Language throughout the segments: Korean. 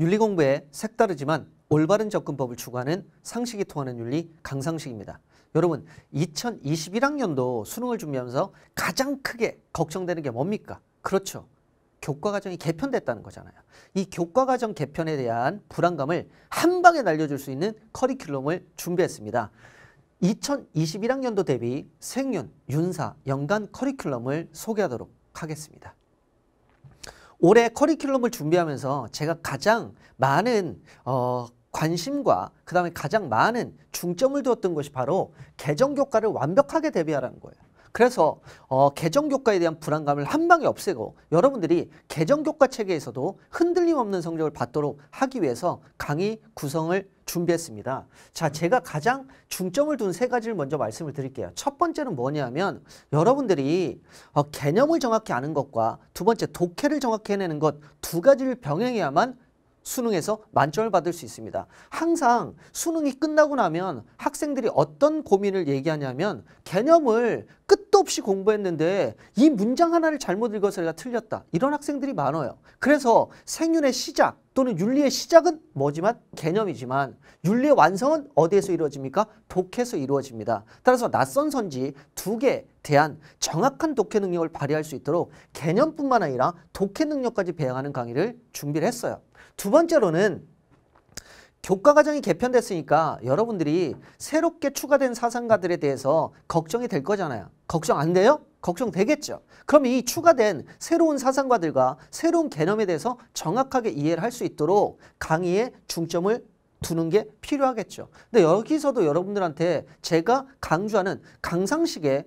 윤리 공부에 색다르지만 올바른 접근법을 추구하는 상식이 통하는 윤리 강상식입니다. 여러분 2021학년도 수능을 준비하면서 가장 크게 걱정되는 게 뭡니까? 그렇죠. 교과과정이 개편됐다는 거잖아요. 이 교과과정 개편에 대한 불안감을 한 방에 날려줄 수 있는 커리큘럼을 준비했습니다. 2021학년도 대비 생윤, 윤사 연간 커리큘럼을 소개하도록 하겠습니다. 올해 커리큘럼을 준비하면서 제가 가장 많은 어, 관심과 그 다음에 가장 많은 중점을 두었던 것이 바로 개정 교과를 완벽하게 대비하라는 거예요. 그래서 어, 개정 교과에 대한 불안감을 한 방에 없애고 여러분들이 개정 교과 체계에서도 흔들림 없는 성적을 받도록 하기 위해서 강의 구성을 준비했습니다. 자, 음. 제가 가장 중점을 둔 세 가지를 먼저 말씀을 드릴게요. 첫 번째는 뭐냐면 여러분들이 어, 개념을 정확히 아는 것과 두 번째 독해를 정확히 해내는 것 두 가지를 병행해야만 수능에서 만점을 받을 수 있습니다. 항상 수능이 끝나고 나면 학생들이 어떤 고민을 얘기하냐면 개념을 끝 끝도 없이 공부했는데 이 문장 하나를 잘못 읽어서 내가 틀렸다. 이런 학생들이 많아요. 그래서 생윤의 시작 또는 윤리의 시작은 뭐지만 개념이지만 윤리의 완성은 어디에서 이루어집니까? 독해에서 이루어집니다. 따라서 낯선 선지 두 개에 대한 정확한 독해 능력을 발휘할 수 있도록 개념뿐만 아니라 독해 능력까지 배양하는 강의를 준비를 했어요. 두 번째로는 교과 과정이 개편됐으니까 여러분들이 새롭게 추가된 사상가들에 대해서 걱정이 될 거잖아요. 걱정 안 돼요? 걱정 되겠죠. 그럼 이 추가된 새로운 사상가들과 새로운 개념에 대해서 정확하게 이해를 할 수 있도록 강의에 중점을 두는 게 필요하겠죠. 근데 여기서도 여러분들한테 제가 강조하는 강상식의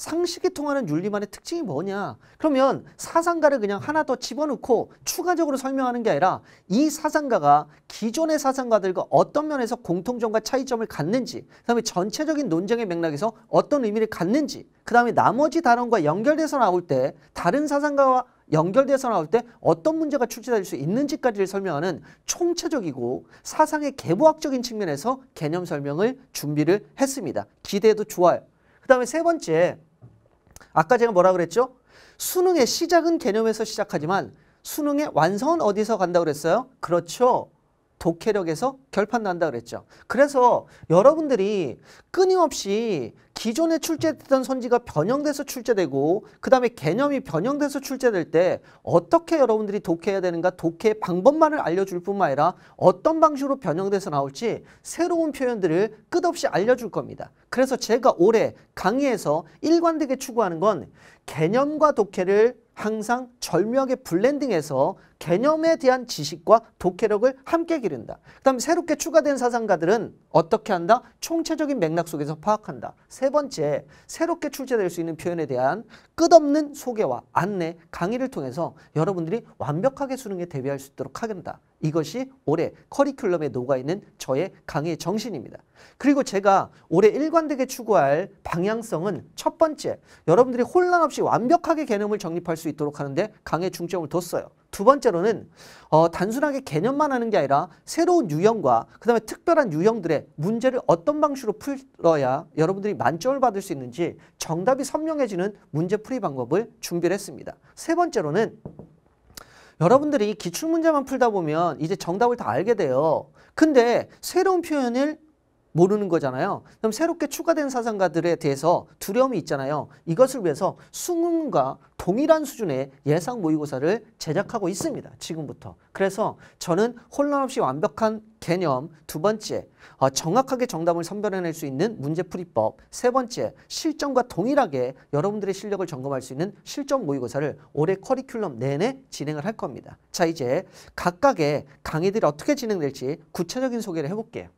상식이 통하는 윤리만의 특징이 뭐냐 그러면 사상가를 그냥 하나 더 집어넣고 추가적으로 설명하는 게 아니라 이 사상가가 기존의 사상가들과 어떤 면에서 공통점과 차이점을 갖는지 그 다음에 전체적인 논쟁의 맥락에서 어떤 의미를 갖는지 그 다음에 나머지 단원과 연결돼서 나올 때 다른 사상가와 연결돼서 나올 때 어떤 문제가 출제될 수 있는지까지를 설명하는 총체적이고 사상의 개보학적인 측면에서 개념 설명을 준비를 했습니다. 기대도 해 좋아요. 그 다음에 세 번째 아까 제가 뭐라 그랬죠? 수능의 시작은 개념에서 시작하지만 수능의 완성은 어디서 간다고 그랬어요? 그렇죠. 독해력에서 결판난다 그랬죠. 그래서 여러분들이 끊임없이 기존에 출제됐던 선지가 변형돼서 출제되고 그 다음에 개념이 변형돼서 출제될 때 어떻게 여러분들이 독해해야 되는가 독해 방법만을 알려줄 뿐만 아니라 어떤 방식으로 변형돼서 나올지 새로운 표현들을 끝없이 알려줄 겁니다. 그래서 제가 올해 강의에서 일관되게 추구하는 건 개념과 독해를 항상 절묘하게 블렌딩해서 개념에 대한 지식과 독해력을 함께 기른다. 그 다음 새롭게 추가된 사상가들은 어떻게 한다? 총체적인 맥락 속에서 파악한다. 세 번째, 새롭게 출제될 수 있는 표현에 대한 끝없는 소개와 안내, 강의를 통해서 여러분들이 완벽하게 수능에 대비할 수 있도록 하겠다. 이것이 올해 커리큘럼에 녹아있는 저의 강의 정신입니다. 그리고 제가 올해 일관되게 추구할 방향성은 첫 번째, 여러분들이 혼란 없이 완벽하게 개념을 정립할 수 있도록 하는데 강의 중점을 뒀어요. 두 번째로는 어, 단순하게 개념만 하는 게 아니라 새로운 유형과 그 다음에 특별한 유형들의 문제를 어떤 방식으로 풀어야 여러분들이 만점을 받을 수 있는지 정답이 선명해지는 문제풀이 방법을 준비를 했습니다. 세 번째로는 여러분들이 기출문제만 풀다 보면 이제 정답을 다 알게 돼요. 근데 새로운 표현을 모르는 거잖아요. 그럼 새롭게 추가된 사상가들에 대해서 두려움이 있잖아요. 이것을 위해서 수능과 동일한 수준의 예상 모의고사를 제작하고 있습니다. 지금부터. 그래서 저는 혼란 없이 완벽한 개념 두 번째 어, 정확하게 정답을 선별해낼 수 있는 문제풀이법 세 번째 실전과 동일하게 여러분들의 실력을 점검할 수 있는 실전 모의고사를 올해 커리큘럼 내내 진행을 할 겁니다. 자 이제 각각의 강의들이 어떻게 진행될지 구체적인 소개를 해볼게요.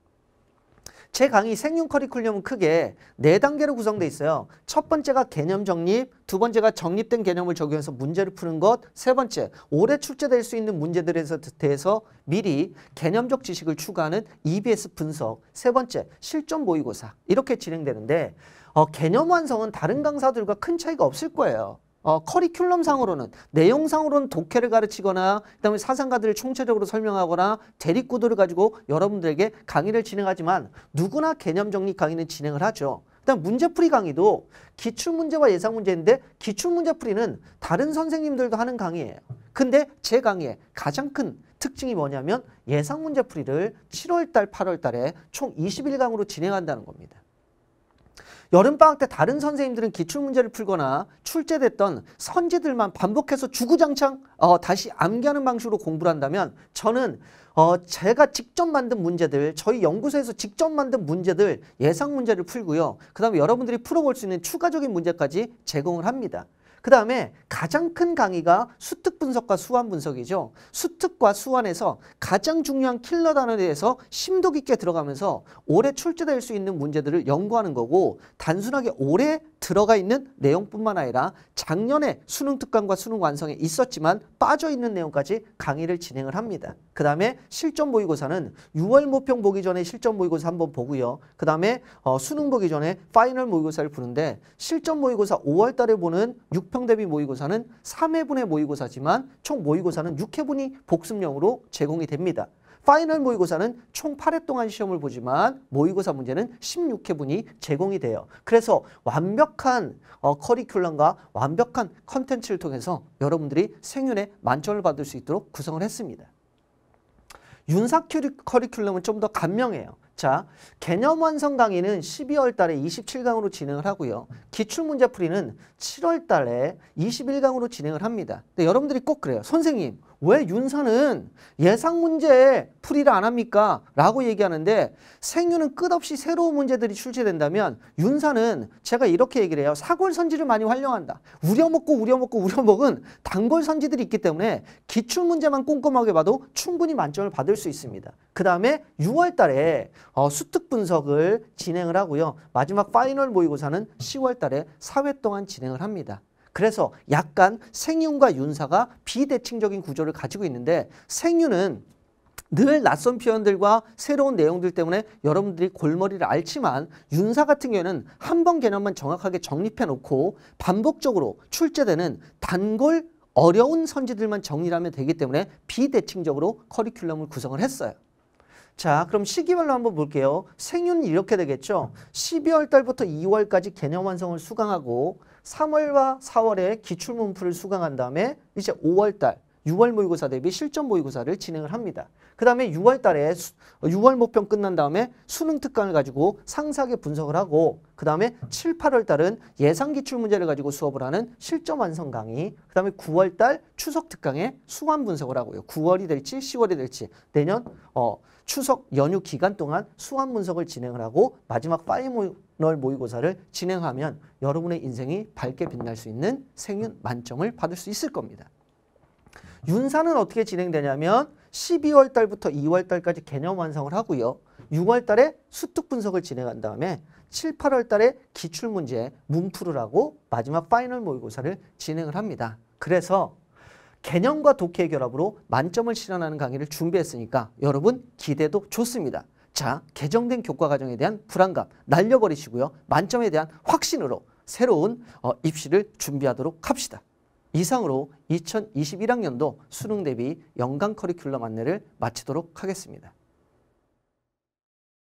제 강의 생윤 커리큘럼은 크게 네 단계로 구성돼 있어요. 첫 번째가 개념 정립, 두 번째가 정립된 개념을 적용해서 문제를 푸는 것, 세 번째 올해 출제될 수 있는 문제들에 대해서 미리 개념적 지식을 추가하는 EBS 분석, 세 번째 실전 모의고사 이렇게 진행되는데 어, 개념 완성은 다른 강사들과 큰 차이가 없을 거예요. 어, 커리큘럼상으로는 내용상으로는 독해를 가르치거나 그다음에 사상가들을 총체적으로 설명하거나 대립구도를 가지고 여러분들에게 강의를 진행하지만 누구나 개념 정리 강의는 진행을 하죠. 일단 문제풀이 강의도 기출문제와 예상문제인데 기출문제풀이는 다른 선생님들도 하는 강의예요. 근데 제 강의의 가장 큰 특징이 뭐냐면 예상문제풀이를 7월달, 8월달에 총 20일강으로 진행한다는 겁니다. 여름방학 때 다른 선생님들은 기출문제를 풀거나 출제됐던 선지들만 반복해서 주구장창 어, 다시 암기하는 방식으로 공부를 한다면 저는 어, 제가 직접 만든 문제들 저희 연구소에서 직접 만든 문제들 예상 문제를 풀고요. 그 다음에 여러분들이 풀어볼 수 있는 추가적인 문제까지 제공을 합니다. 그 다음에 가장 큰 강의가 수특 분석과 수완 분석이죠. 수특과 수완에서 가장 중요한 킬러 단어에 대해서 심도 깊게 들어가면서 올해 출제될 수 있는 문제들을 연구하는 거고 단순하게 올해 들어가 있는 내용뿐만 아니라 작년에 수능 특강과 수능 완성에 있었지만 빠져있는 내용까지 강의를 진행을 합니다. 그 다음에 실전 모의고사는 6월 모평 보기 전에 실전 모의고사 한번 보고요. 그 다음에 어, 수능 보기 전에 파이널 모의고사를 보는데 실전 모의고사 5월 달에 보는 수평 대비 모의고사는 3회분의 모의고사지만 총 모의고사는 6회분이 복습용으로 제공이 됩니다. 파이널 모의고사는 총 8회 동안 시험을 보지만 모의고사 문제는 16회분이 제공이 돼요. 그래서 완벽한 어, 커리큘럼과 완벽한 컨텐츠를 통해서 여러분들이 생윤에 만점을 받을 수 있도록 구성을 했습니다. 윤사 커리큘럼은 좀 더 간명해요. 자, 개념 완성 강의는 12월 달에 27강으로 진행을 하고요. 기출문제 풀이는 7월 달에 21강으로 진행을 합니다. 근데 여러분들이 꼭 그래요. 선생님, 왜 윤사는 예상 문제 풀이를 안 합니까? 라고 얘기하는데 생유는 끝없이 새로운 문제들이 출제된다면 윤사는 제가 이렇게 얘기를 해요. 사골선지를 많이 활용한다. 우려먹고 우려먹고 우려먹은 단골선지들이 있기 때문에 기출문제만 꼼꼼하게 봐도 충분히 만점을 받을 수 있습니다. 그 다음에 6월 달에 어, 수특 분석을 진행을 하고요. 마지막 파이널 모의고사는 10월 달에 4회 동안 진행을 합니다. 그래서 약간 생윤과 윤사가 비대칭적인 구조를 가지고 있는데 생윤은 늘 낯선 표현들과 새로운 내용들 때문에 여러분들이 골머리를 앓지만 윤사 같은 경우에는 한 번 개념만 정확하게 정립해 놓고 반복적으로 출제되는 단골 어려운 선지들만 정리하면 되기 때문에 비대칭적으로 커리큘럼을 구성을 했어요. 자 그럼 시기별로 한번 볼게요. 생윤 이렇게 되겠죠. 12월 달부터 2월까지 개념 완성을 수강하고 3월과 4월에 기출문풀을 수강한 다음에 이제 5월 달 6월 모의고사 대비 실전 모의고사를 진행을 합니다. 그 다음에 6월 달에 6월 어, 모평 끝난 다음에 수능 특강을 가지고 상세하게 분석을 하고 그 다음에 7, 8월 달은 예상 기출 문제를 가지고 수업을 하는 실전 완성 강의 그 다음에 9월 달 추석 특강에 수완 분석을 하고요. 9월이 될지 10월이 될지 내년 어, 추석 연휴 기간 동안 수완 분석을 진행을 하고 마지막 파이널 모의고사를 진행하면 여러분의 인생이 밝게 빛날 수 있는 생윤 만점을 받을 수 있을 겁니다. 윤사는 어떻게 진행되냐면 12월 달부터 2월 달까지 개념 완성을 하고요. 6월 달에 수특 분석을 진행한 다음에 7, 8월 달에 기출문제 문풀을 하고 마지막 파이널 모의고사를 진행을 합니다. 그래서 개념과 독해 의 결합으로 만점을 실현하는 강의를 준비했으니까 여러분 기대도 좋습니다. 자, 개정된 교과 과정에 대한 불안감 날려버리시고요. 만점에 대한 확신으로 새로운 어, 입시를 준비하도록 합시다. 이상으로 2021학년도 수능 대비 연간 커리큘럼 안내를 마치도록 하겠습니다.